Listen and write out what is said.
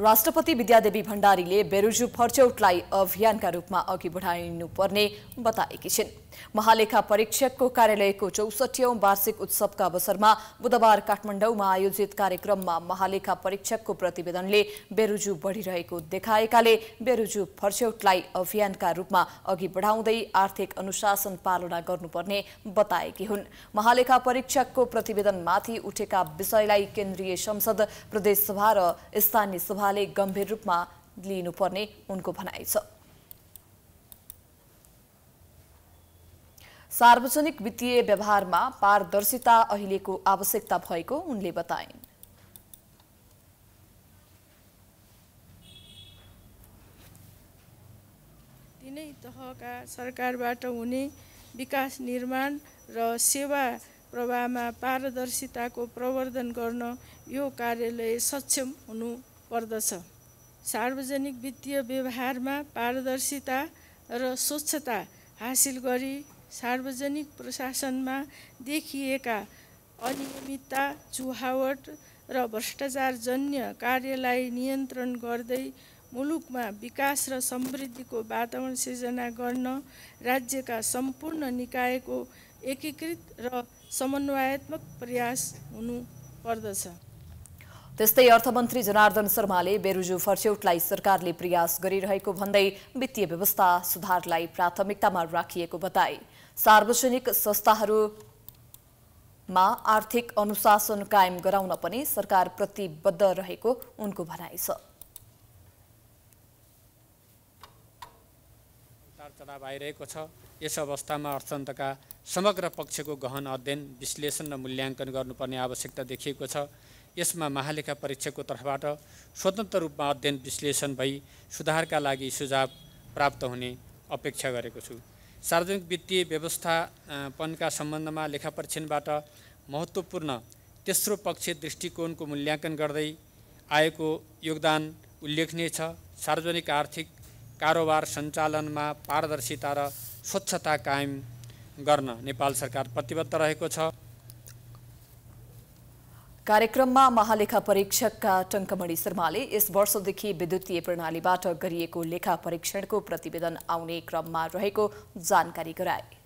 राष्ट्रपति विद्यादेवी भण्डारीले बेरुजु फर्चौटलाई अभियानका रूपमा अघि बढाइनुपर्ने बताएकी छिन् महालेखा परीक्षकको कार्यालयको चौसठीऔ वार्षिक उत्सवका अवसरमा बुधबार काठमाडौँमा आयोजित कार्यक्रममा महालेखा परीक्षकको प्रतिवेदनले बेरुजु बढिरहेको देखाएकाले बेरुजु फर्चौटलाई अभियानका रूपमा अघि बढाउँदै आर्थिक अनुशासन पालना गर्नुपर्ने बताएकी हुन् महालेखा परीक्षकको प्रतिवेदनमाथि उठेका विषयलाई केन्द्रीय संसद प्रदेशसभा र स्थानीय सभा उहाँले गम्भीर रूपमा लिनुपर्ने उनको भनाइ छ सार्वजनिक वित्तीय व्यवहारमा पारदर्शिता अहिलेको आवश्यकता भएको उनले बताइन् तिनै तहका सरकारबाट हुने विकास निर्माण र सेवा प्रवाहमा पारदर्शिताको प्रवर्धन गर्न यो कार्यालय सक्षम हुनु पर्दछ सार्वजनिक वित्तीय व्यवहारमा पारदर्शिता र स्वच्छता हासिल गरी सार्वजनिक प्रशासनमा देखिएका अनियमितता चुहावट र भ्रष्टाचारजन्य कार्यलाई नियन्त्रण गर्दै मुलुकमा विकास र समृद्धिको वातावरण सिर्जना गर्न राज्यका सम्पूर्ण निकायको एकीकृत र समन्वयात्मक प्रयास हुनुपर्दछ त्यस्तै अर्थमन्त्री जनार्दन शर्माले बेरुजु फर्चौटलाई सरकारले प्रयास गरिरहेको भन्दै वित्तीय व्यवस्था सुधारलाई प्राथमिकतामा राखिएको बताए सार्वजनिक संस्थाहरूमा आर्थिक अनुशासन कायम गराउन पनि सरकार प्रतिबद्ध रहेको उनको भनाइ छ तनाव आइरहेको छ यस अवस्थामा अर्थतन्त्रका समग्र पक्षको गहन अध्ययन विश्लेषण र मूल्याङ्कन गर्नुपर्ने आवश्यकता देखिएको छ यसमा महालेखा परीक्षकको तर्फबाट स्वतन्त्र रूपमा अध्ययन विश्लेषण भई सुधारका लागि सुझाव प्राप्त हुने अपेक्षा गरेको छु सार्वजनिक वित्तीय व्यवस्थापनका सम्बन्धमा लेखा परीक्षणबाट महत्त्वपूर्ण तेस्रो पक्ष दृष्टिकोणको मूल्याङ्कन गर्दै आएको योगदान उल्लेखनीय छ सार्वजनिक आर्थिक कारोबार सञ्चालनमा पारदर्शिता र स्वच्छता कायम गर्न नेपाल सरकार प्रतिबद्ध रहेको छ कार्यक्रममा महालेखा परीक्षकका टङ्कमणि शर्माले यस वर्षदेखि विद्युतीय प्रणालीबाट गरिएको लेखा परीक्षणको प्रतिवेदन आउने क्रममा रहेको जानकारी गराए